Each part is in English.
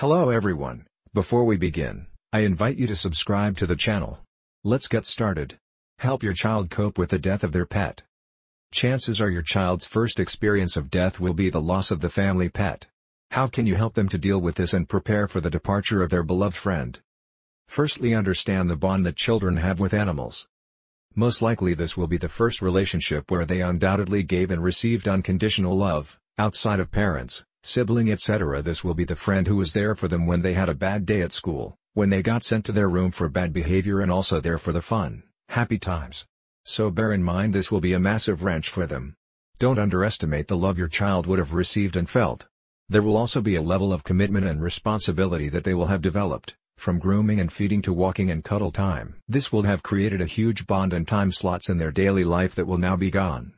Hello everyone, before we begin, I invite you to subscribe to the channel. Let's get started. Help your child cope with the death of their pet. Chances are your child's first experience of death will be the loss of the family pet. How can you help them to deal with this and prepare for the departure of their beloved friend? Firstly understand the bond that children have with animals. Most likely this will be the first relationship where they undoubtedly gave and received unconditional love, outside of parents, sibling etc. This will be the friend who was there for them when they had a bad day at school, when they got sent to their room for bad behavior and also there for the fun, happy times. So bear in mind this will be a massive wrench for them. Don't underestimate the love your child would have received and felt. There will also be a level of commitment and responsibility that they will have developed, from grooming and feeding to walking and cuddle time. This will have created a huge bond and time slots in their daily life that will now be gone.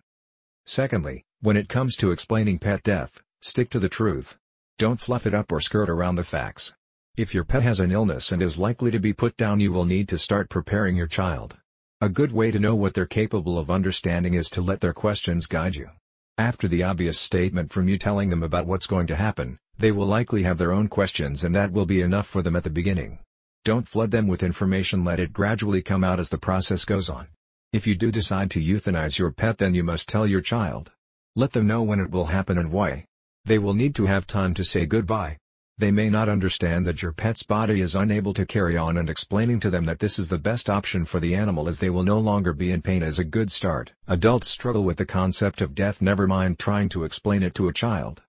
Secondly, when it comes to explaining pet death, Stick to the truth. Don't fluff it up or skirt around the facts. If your pet has an illness and is likely to be put down you will need to start preparing your child. A good way to know what they're capable of understanding is to let their questions guide you. After the obvious statement from you telling them about what's going to happen, they will likely have their own questions and that will be enough for them at the beginning. Don't flood them with information let it gradually come out as the process goes on. If you do decide to euthanize your pet then you must tell your child. Let them know when it will happen and why. They will need to have time to say goodbye. They may not understand that your pet's body is unable to carry on and explaining to them that this is the best option for the animal as they will no longer be in pain is a good start. Adults struggle with the concept of death never mind trying to explain it to a child.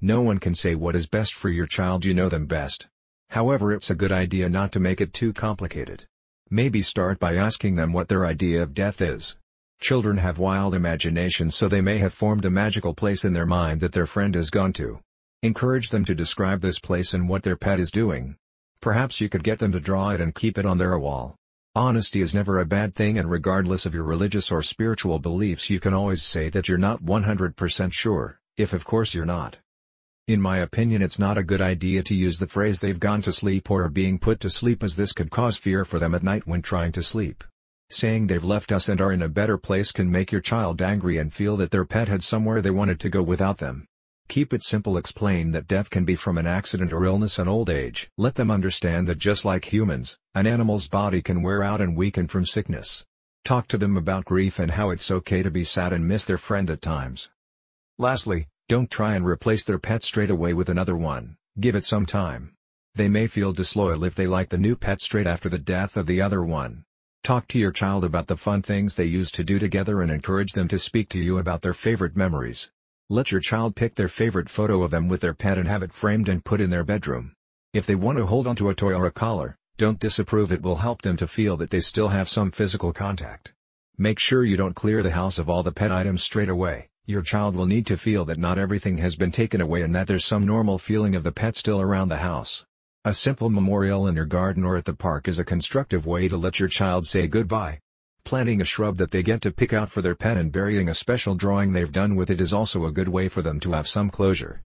No one can say what is best for your child you know them best. However it's a good idea not to make it too complicated. Maybe start by asking them what their idea of death is. Children have wild imaginations so they may have formed a magical place in their mind that their friend has gone to. Encourage them to describe this place and what their pet is doing. Perhaps you could get them to draw it and keep it on their wall. Honesty is never a bad thing and regardless of your religious or spiritual beliefs you can always say that you're not 100% sure, if of course you're not. In my opinion it's not a good idea to use the phrase they've gone to sleep or are being put to sleep as this could cause fear for them at night when trying to sleep. Saying they've left us and are in a better place can make your child angry and feel that their pet had somewhere they wanted to go without them. Keep it simple explain that death can be from an accident or illness and old age. Let them understand that just like humans, an animal's body can wear out and weaken from sickness. Talk to them about grief and how it's okay to be sad and miss their friend at times. Lastly, don't try and replace their pet straight away with another one, give it some time. They may feel disloyal if they like the new pet straight after the death of the other one. Talk to your child about the fun things they used to do together and encourage them to speak to you about their favorite memories. Let your child pick their favorite photo of them with their pet and have it framed and put in their bedroom. If they want to hold onto a toy or a collar, don't disapprove it will help them to feel that they still have some physical contact. Make sure you don't clear the house of all the pet items straight away. Your child will need to feel that not everything has been taken away and that there's some normal feeling of the pet still around the house. A simple memorial in your garden or at the park is a constructive way to let your child say goodbye. Planting a shrub that they get to pick out for their pet and burying a special drawing they've done with it is also a good way for them to have some closure.